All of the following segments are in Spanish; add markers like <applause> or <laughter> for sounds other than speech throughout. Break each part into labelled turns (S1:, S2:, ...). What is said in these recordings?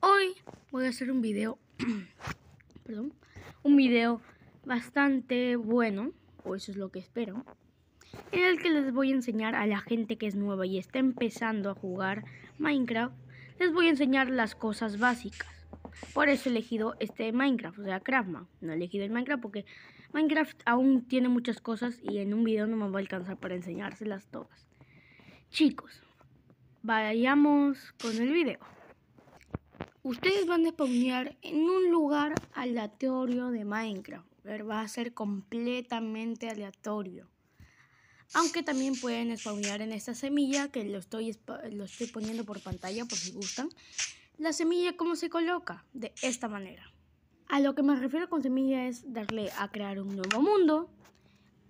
S1: Hoy voy a hacer un video, <clears throat> perdón, un video bastante bueno, o eso es lo que espero, en el que les voy a enseñar a la gente que es nueva y está empezando a jugar Minecraft, les voy a enseñar las cosas básicas. Por eso he elegido este Minecraft, o sea, Craftman. No he elegido el Minecraft porque Minecraft aún tiene muchas cosas y en un video no me va a alcanzar para enseñárselas todas. Chicos, vayamos con el video. Ustedes van a spawnear en un lugar aleatorio de Minecraft. Va a ser completamente aleatorio. Aunque también pueden spawnear en esta semilla que lo estoy, lo estoy poniendo por pantalla por si gustan. La semilla, ¿cómo se coloca? De esta manera. A lo que me refiero con semilla es darle a crear un nuevo mundo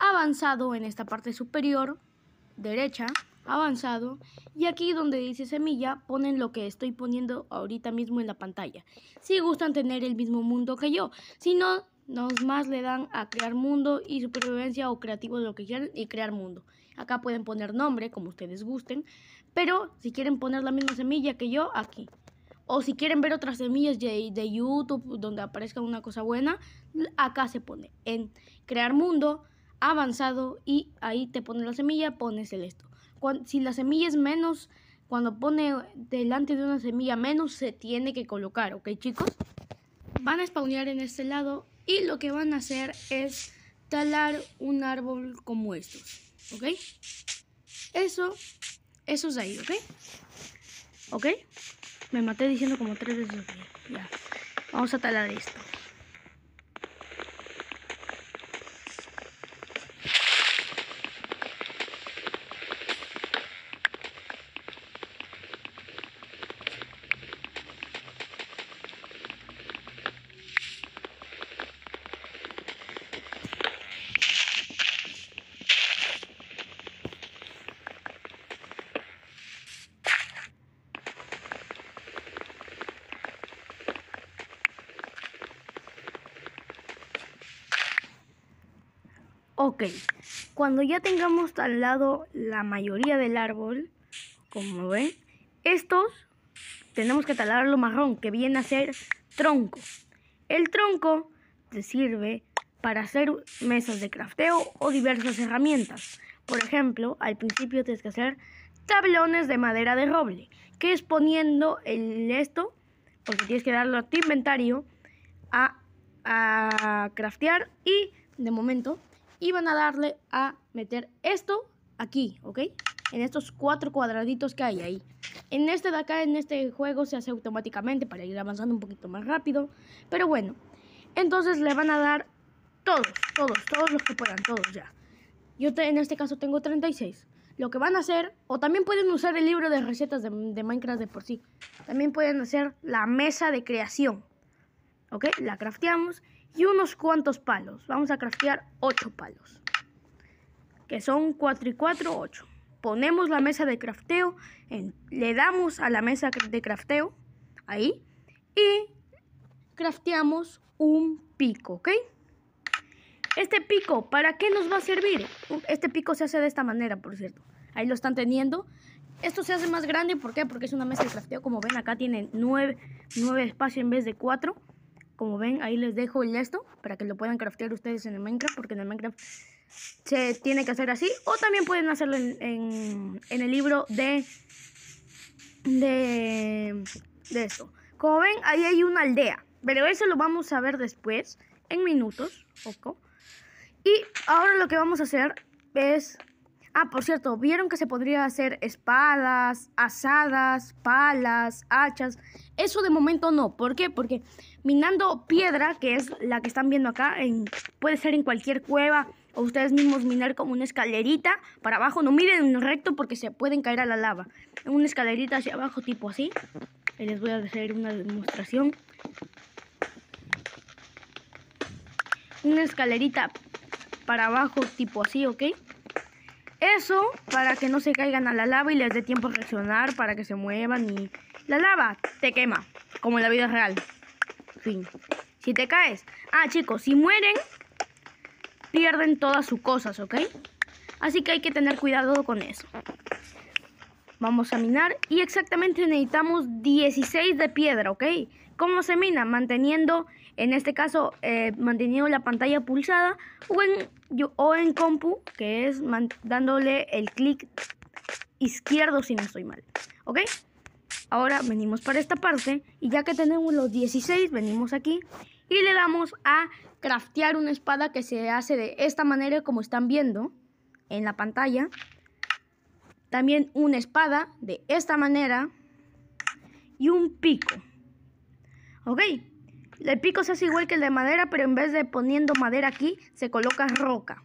S1: avanzado en esta parte superior derecha avanzado y aquí donde dice semilla ponen lo que estoy poniendo ahorita mismo en la pantalla. Si gustan tener el mismo mundo que yo, si no, nos más le dan a crear mundo y supervivencia o creativo lo que quieran y crear mundo. Acá pueden poner nombre como ustedes gusten, pero si quieren poner la misma semilla que yo, aquí. O si quieren ver otras semillas de, de YouTube donde aparezca una cosa buena, acá se pone en crear mundo, avanzado y ahí te ponen la semilla, pones el esto si la semilla es menos, cuando pone delante de una semilla menos, se tiene que colocar, ¿ok chicos? Van a spawnear en este lado y lo que van a hacer es talar un árbol como estos, ¿ok? Eso, eso es ahí, ¿ok? ¿Ok? Me maté diciendo como tres veces, ya. Vamos a talar esto. Ok, cuando ya tengamos talado la mayoría del árbol, como ven, estos tenemos que talar lo marrón, que viene a ser tronco. El tronco te sirve para hacer mesas de crafteo o diversas herramientas. Por ejemplo, al principio tienes que hacer tablones de madera de roble, que es poniendo el esto, porque tienes que darlo a tu inventario, a craftear y de momento y van a darle a meter esto aquí, ¿ok? En estos cuatro cuadraditos que hay ahí. En este de acá, en este juego, se hace automáticamente para ir avanzando un poquito más rápido. Pero bueno, entonces le van a dar todos, todos, todos los que puedan, todos ya. Yo en este caso tengo 36. Lo que van a hacer, o también pueden usar el libro de recetas de, de Minecraft de por sí. También pueden hacer la mesa de creación. ¿Ok? La crafteamos y unos cuantos palos. Vamos a craftear 8 palos, que son 4 y 4, 8. Ponemos la mesa de crafteo, le damos a la mesa de crafteo, ahí, y crafteamos un pico, ¿ok? Este pico, ¿para qué nos va a servir? Uh, este pico se hace de esta manera, por cierto. Ahí lo están teniendo. Esto se hace más grande, ¿por qué? Porque es una mesa de crafteo. Como ven, acá tiene nueve espacios en vez de cuatro. Como ven, ahí les dejo el esto para que lo puedan craftear ustedes en el Minecraft, porque en el Minecraft se tiene que hacer así. O también pueden hacerlo en, el libro de, de, de esto. Como ven, ahí hay una aldea, pero eso lo vamos a ver después, en minutos, poco. Y ahora lo que vamos a hacer es... Ah, por cierto, vieron que se podría hacer espadas, asadas, palas, hachas eso de momento no. ¿Por qué? Porque minando piedra, que es la que están viendo acá, en, puede ser en cualquier cueva o ustedes mismos minar como una escalerita para abajo. No miren recto porque se pueden caer a la lava. Una escalerita hacia abajo tipo así. Les voy a hacer una demostración. Una escalerita para abajo tipo así, ¿ok? Eso para que no se caigan a la lava y les dé tiempo a reaccionar para que se muevan y la lava te quema, como en la vida real. Fin. Si te caes. Ah, chicos, si mueren, pierden todas sus cosas, ¿ok? Así que hay que tener cuidado con eso. Vamos a minar y exactamente necesitamos 16 de piedra, ¿ok? ¿Cómo se mina? Manteniendo, en este caso, eh, manteniendo la pantalla pulsada o en, o en compu, que es dándole el clic izquierdo si no estoy mal, ¿ok? Ahora venimos para esta parte y ya que tenemos los 16, venimos aquí y le damos a craftear una espada que se hace de esta manera como están viendo en la pantalla. También una espada de esta manera y un pico. Ok, el pico se hace igual que el de madera, pero en vez de poniendo madera aquí, se coloca roca.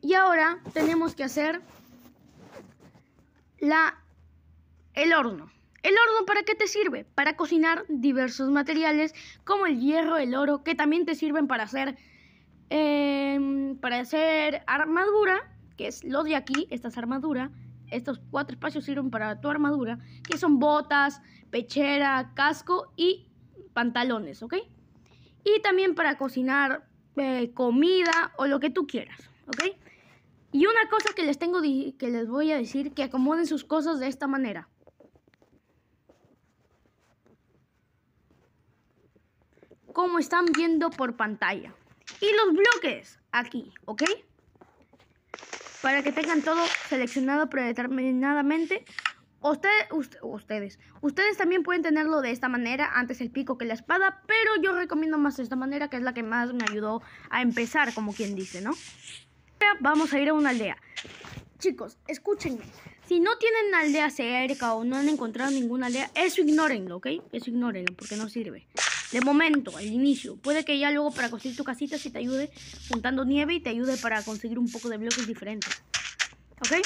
S1: Y ahora tenemos que hacer la el horno. ¿El horno para qué te sirve? Para cocinar diversos materiales como el hierro, el oro, que también te sirven para hacer, em, para hacer armadura, que es lo de aquí, estas armaduras, Estos cuatro espacios sirven para tu armadura, que son botas, pechera, casco y pantalones, ¿ok? Y también para cocinar eh, comida o lo que tú quieras, ¿ok? Y una cosa que les tengo que les voy a decir, que acomoden sus cosas de esta manera. como están viendo por pantalla. Y los bloques aquí, ¿ok? Para que tengan todo seleccionado predeterminadamente. Ustedes, ustedes. Ustedes también pueden tenerlo de esta manera, antes el pico que la espada, pero yo recomiendo más esta manera, que es la que más me ayudó a empezar, como quien dice, ¿no? vamos a ir a una aldea. Chicos, escúchenme. Si no tienen aldea cerca o no han encontrado ninguna aldea, eso ignórenlo, ¿ok? Eso ignórenlo, porque no sirve. De momento, al inicio. Puede que ya luego para construir tu casita si te ayude juntando nieve y te ayude para conseguir un poco de bloques diferentes. ¿Ok?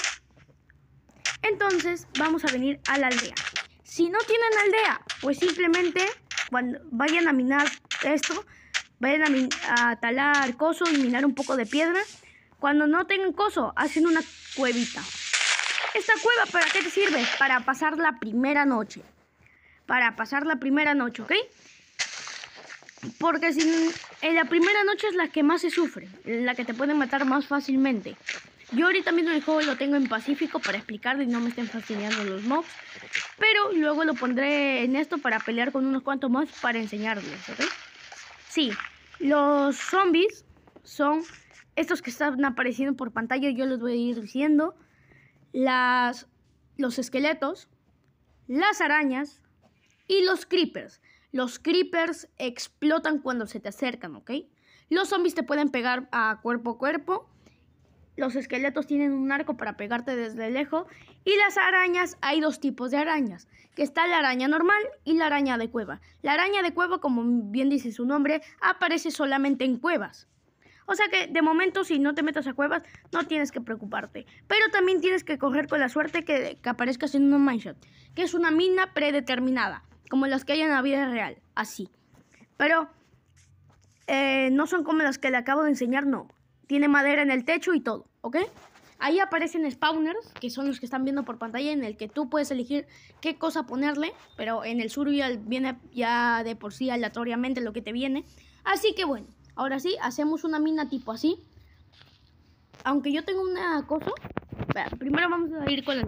S1: Entonces vamos a venir a la aldea. Si no tienen aldea, pues simplemente cuando vayan a minar esto, vayan a, a talar coso y minar un poco de piedra. Cuando no tengan coso, hacen una cuevita. ¿Esta cueva para qué te sirve? Para pasar la primera noche. Para pasar la primera noche, ¿ok? Porque en la primera noche es la que más se sufre, la que te pueden matar más fácilmente. Yo ahorita mismo el juego lo tengo en pacífico para explicarles y no me estén fastidiando los mobs. Pero luego lo pondré en esto para pelear con unos cuantos más para enseñarles, ¿ok? Sí, los zombies son estos que están apareciendo por pantalla, yo les voy a ir diciendo. Las, los esqueletos, las arañas y los creepers. Los creepers explotan cuando se te acercan, ¿ok? Los zombies te pueden pegar a cuerpo a cuerpo. Los esqueletos tienen un arco para pegarte desde lejos. Y las arañas, hay dos tipos de arañas, que está la araña normal y la araña de cueva. La araña de cueva, como bien dice su nombre, aparece solamente en cuevas. O sea que de momento si no te metas a cuevas no tienes que preocuparte. Pero también tienes que coger con la suerte que, aparezcas en un mineshot. que es una mina predeterminada como las que hay en la vida real, así. Pero eh, no son como las que le acabo de enseñar, no. Tiene madera en el techo y todo, ¿ok? Ahí aparecen spawners, que son los que están viendo por pantalla, en el que tú puedes elegir qué cosa ponerle, pero en el sur ya viene ya de por sí aleatoriamente lo que te viene. Así que bueno, ahora sí, hacemos una mina tipo así. Aunque yo tengo una cosa, primero vamos a ir con la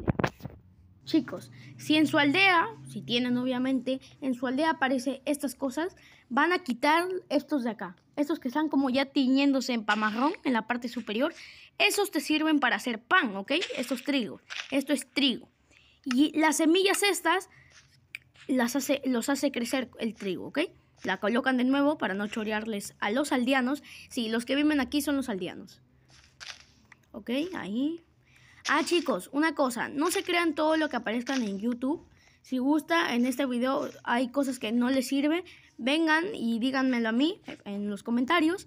S1: Chicos, si en su aldea, si tienen obviamente, en su aldea aparece estas cosas, van a quitar estos de acá. Estos que están como ya tiñéndose en pamarrón en la parte superior. Esos te sirven para hacer pan, ¿ok? Estos trigo, Esto es trigo. Y las semillas estas las hace, los hace crecer el trigo, ¿ok? La colocan de nuevo para no chorearles a los aldeanos. Sí, los que viven aquí son los aldeanos. ¿Ok? Ahí. Ah, chicos, una cosa, no se crean todo lo que aparezcan en YouTube. Si gusta, en este video hay cosas que no les sirve, vengan y díganmelo a mí en los comentarios.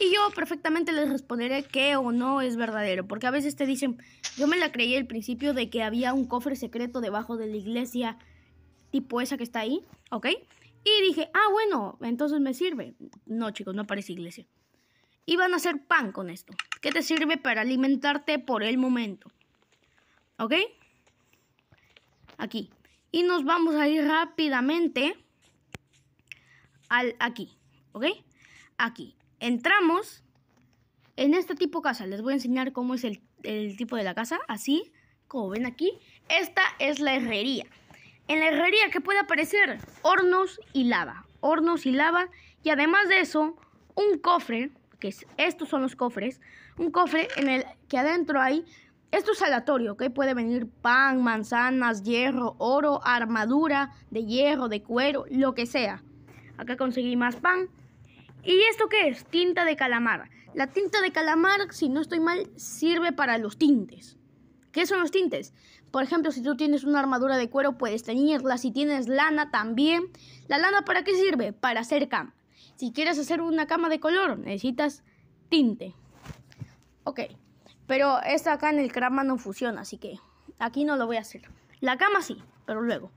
S1: Y yo perfectamente les responderé qué o no es verdadero, porque a veces te dicen, yo me la creí al principio de que había un cofre secreto debajo de la iglesia, tipo esa que está ahí, ¿ok? Y dije, ah, bueno, entonces me sirve. No, chicos, no aparece iglesia y van a hacer pan con esto, que te sirve para alimentarte por el momento. ¿Ok? Aquí. Y nos vamos a ir rápidamente al aquí. ¿Ok? Aquí. Entramos en este tipo de casa. Les voy a enseñar cómo es el, el tipo de la casa. Así, como ven aquí. Esta es la herrería. En la herrería, que puede aparecer? Hornos y lava. Hornos y lava. Y además de eso, un cofre que estos son los cofres, un cofre en el que adentro hay, esto es aleatorio, ¿ok? Puede venir pan, manzanas, hierro, oro, armadura de hierro, de cuero, lo que sea. Acá conseguí más pan. ¿Y esto qué es? Tinta de calamar. La tinta de calamar, si no estoy mal, sirve para los tintes. ¿Qué son los tintes? Por ejemplo, si tú tienes una armadura de cuero, puedes teñirla. Si tienes lana, también. ¿La lana para qué sirve? Para hacer cam. Si quieres hacer una cama de color, necesitas tinte. Ok, pero esta acá en el crama no funciona, así que aquí no lo voy a hacer. La cama sí, pero luego.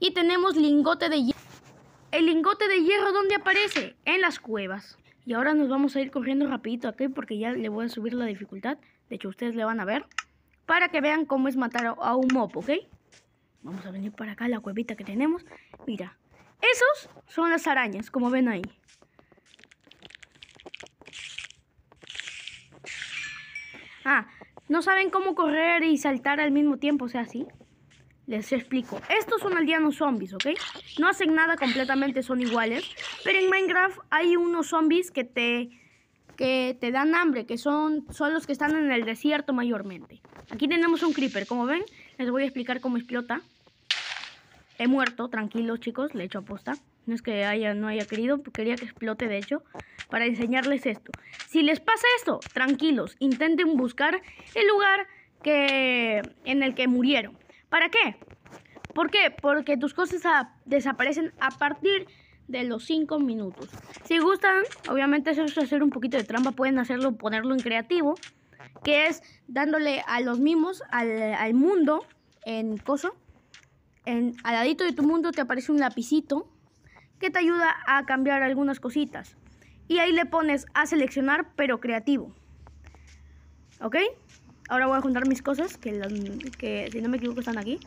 S1: Y tenemos lingote de hierro. ¿El lingote de hierro dónde aparece? En las cuevas. Y ahora nos vamos a ir corriendo rapidito aquí porque ya le voy a subir la dificultad. De hecho, ustedes le van a ver. Para que vean cómo es matar a un mopo, ¿ok? Vamos a venir para acá, la cuevita que tenemos. Mira, esos son las arañas, como ven ahí. Ah, no saben cómo correr y saltar al mismo tiempo, o sea, así. Les explico. Estos son aldeanos zombies, ¿ok? No hacen nada completamente, son iguales. Pero en Minecraft hay unos zombies que te, que te dan hambre, que son, son los que están en el desierto mayormente. Aquí tenemos un creeper, como ven, les voy a explicar cómo explota. He muerto, tranquilos chicos, le he hecho aposta. No es que haya, no haya querido, quería que explote de hecho para enseñarles esto. Si les pasa esto, tranquilos, intenten buscar el lugar que, en el que murieron. ¿Para qué? ¿Por qué? Porque tus cosas desaparecen a partir de los 5 minutos. Si gustan, obviamente eso es hacer un poquito de trampa, pueden hacerlo, ponerlo en creativo, que es dándole a los mismos, al, mundo, en coso, en, al ladito de tu mundo te aparece un lapicito que te ayuda a cambiar algunas cositas. Y ahí le pones a seleccionar, pero creativo. ¿Ok? Ahora voy a juntar mis cosas, que, si no me equivoco están aquí.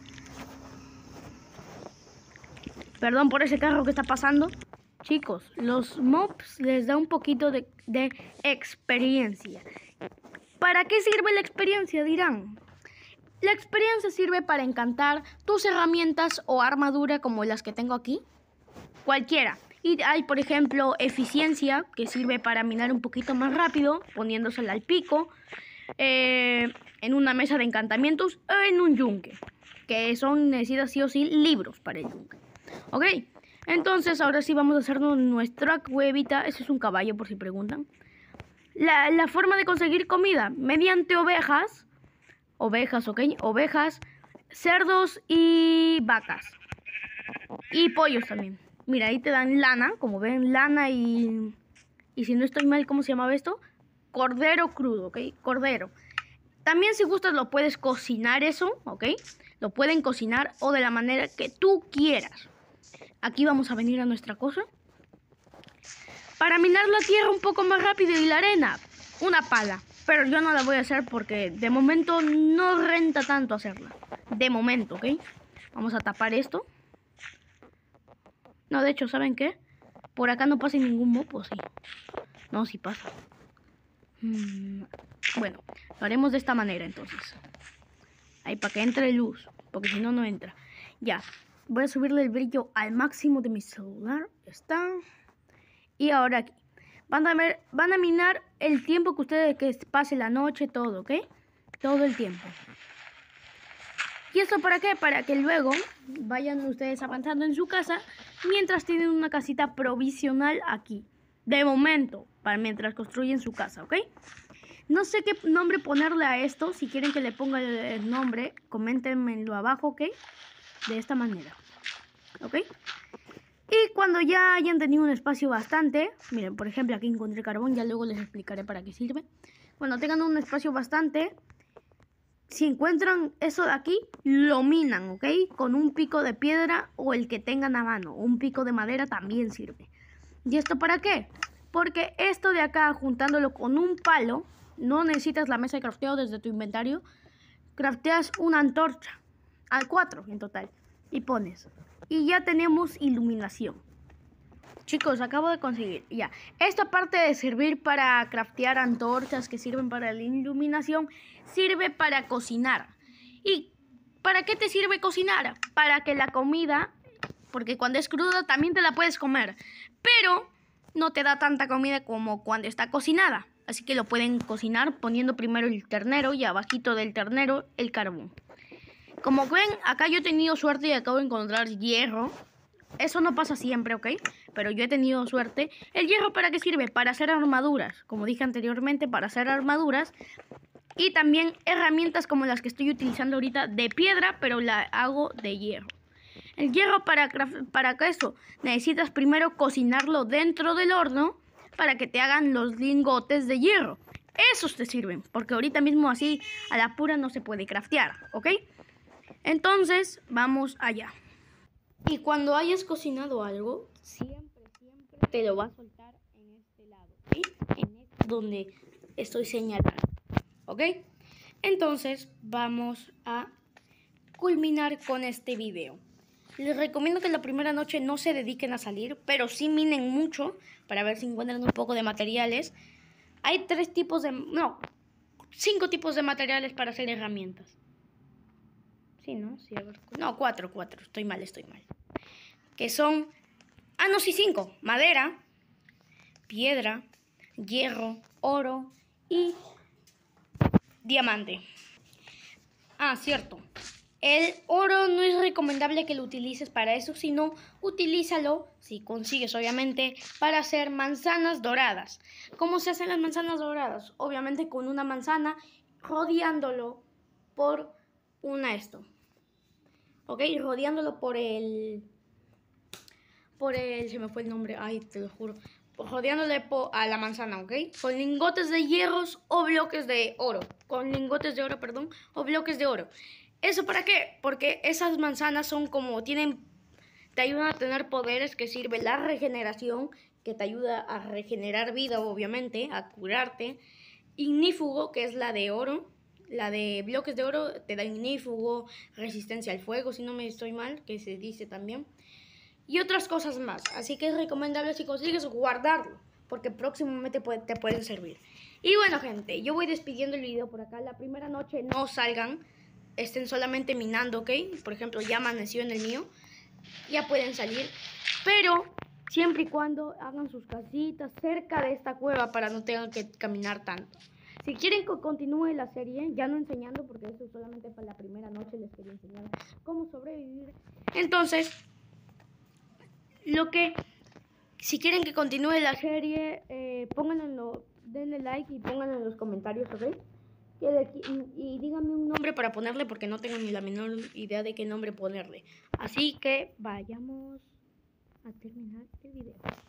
S1: Perdón por ese carro que está pasando. Chicos, los mobs les da un poquito de experiencia. ¿Para qué sirve la experiencia? Dirán. La experiencia sirve para encantar tus herramientas o armadura como las que tengo aquí. Cualquiera. Y hay, por ejemplo, eficiencia, que sirve para minar un poquito más rápido, poniéndosela al pico, eh, en una mesa de encantamientos o en un yunque, que son necesitas sí o sí libros para el yunque. ¿Ok? Entonces, ahora sí vamos a hacernos nuestra cuevita. Ese es un caballo, por si preguntan. La, la forma de conseguir comida, mediante ovejas, ovejas, ¿ok? Ovejas, cerdos y vacas. Y pollos también. Mira, ahí te dan lana, como ven, lana y... Y si no estoy mal, ¿cómo se llamaba esto? Cordero crudo, ¿ok? Cordero. También si gustas lo puedes cocinar eso, ¿ok? Lo pueden cocinar o de la manera que tú quieras. Aquí vamos a venir a nuestra cosa. Para minar la tierra un poco más rápido y la arena, una pala. Pero yo no la voy a hacer porque de momento no renta tanto hacerla. De momento, ¿ok? Vamos a tapar esto. No, de hecho, ¿saben qué? Por acá no pasa ningún mopo, sí. No, sí pasa. Mm, bueno, lo haremos de esta manera entonces. Ahí, para que entre luz, porque si no, no entra. Ya, voy a subirle el brillo al máximo de mi celular. Está. Y ahora aquí. Van a, ver, van a minar el tiempo que ustedes que pase la noche, todo, ¿ok? Todo el tiempo. ¿Y esto para qué? Para que luego vayan ustedes avanzando en su casa mientras tienen una casita provisional aquí. De momento, para mientras construyen su casa, ¿ok? No sé qué nombre ponerle a esto. Si quieren que le ponga el nombre, coméntenmelo abajo, ¿ok? De esta manera, ¿ok? Y cuando ya hayan tenido un espacio bastante, miren, por ejemplo, aquí encontré carbón, ya luego les explicaré para qué sirve. Cuando tengan un espacio bastante, si encuentran eso de aquí, lo minan, ¿ok? Con un pico de piedra o el que tengan a mano. Un pico de madera también sirve. ¿Y esto para qué? Porque esto de acá, juntándolo con un palo, no necesitas la mesa de crafteo desde tu inventario. Crafteas una antorcha, a cuatro en total, y pones. Y ya tenemos iluminación. Chicos, acabo de conseguir, ya. Esta parte de servir para craftear antorchas que sirven para la iluminación, sirve para cocinar. ¿Y para qué te sirve cocinar? Para que la comida, porque cuando es cruda también te la puedes comer, pero no te da tanta comida como cuando está cocinada. Así que lo pueden cocinar poniendo primero el ternero y abajito del ternero el carbón. Como ven, acá yo he tenido suerte y acabo de encontrar hierro eso no pasa siempre, ¿ok? Pero yo he tenido suerte. ¿El hierro para qué sirve? Para hacer armaduras, como dije anteriormente, para hacer armaduras. Y también herramientas como las que estoy utilizando ahorita de piedra, pero la hago de hierro. El hierro para, para eso necesitas primero cocinarlo dentro del horno para que te hagan los lingotes de hierro. Esos te sirven, porque ahorita mismo así a la pura no se puede craftear, ¿ok? Entonces, vamos allá. Y cuando hayas cocinado algo, siempre, siempre te lo va a soltar en este lado, ¿sí? En este donde estoy señalando, ¿ok? Entonces vamos a culminar con este video. Les recomiendo que la primera noche no se dediquen a salir, pero sí minen mucho para ver si encuentran un poco de materiales. Hay tres tipos de... no, cinco tipos de materiales para hacer herramientas. ¿no? cuatro, cuatro. Estoy mal, estoy mal. Que son. Ah, no, sí, cinco. Madera, piedra, hierro, oro y diamante. Ah, cierto. El oro no es recomendable que lo utilices para eso, sino utilízalo, si consigues obviamente, para hacer manzanas doradas. ¿Cómo se hacen las manzanas doradas? Obviamente con una manzana rodeándolo por una esto. ¿ok? Rodeándolo por el... Por el... Se me fue el nombre, ay, te lo juro. Rodeándole a la manzana, ¿ok? Con lingotes de hierros o bloques de oro. Con lingotes de oro, perdón, o bloques de oro. ¿Eso para qué? Porque esas manzanas son como, tienen, te ayudan a tener poderes que sirve la regeneración, que te ayuda a regenerar vida, obviamente, a curarte. Ignífugo, que es la de oro, la de bloques de oro te da ignífugo, resistencia al fuego, si no me estoy mal, que se dice también. Y otras cosas más. Así que es recomendable si consigues guardarlo, porque próximamente te pueden servir. Y bueno, gente, yo voy despidiendo el video por acá. La primera noche no salgan, estén solamente minando, ¿ok? Por ejemplo, ya amaneció en el mío. Ya pueden salir, pero siempre y cuando hagan sus casitas cerca de esta cueva para no tengan que caminar tanto. Si quieren que continúe la serie, ya no enseñando, porque eso solamente fue la primera noche les quería enseñar cómo sobrevivir. Entonces, lo que, si quieren que continúe la serie, eh, pónganlo denle like y pónganlo en los comentarios, ¿ok? y, díganme un nombre para ponerle porque no tengo ni la menor idea de qué nombre ponerle. Así que vayamos a terminar el video.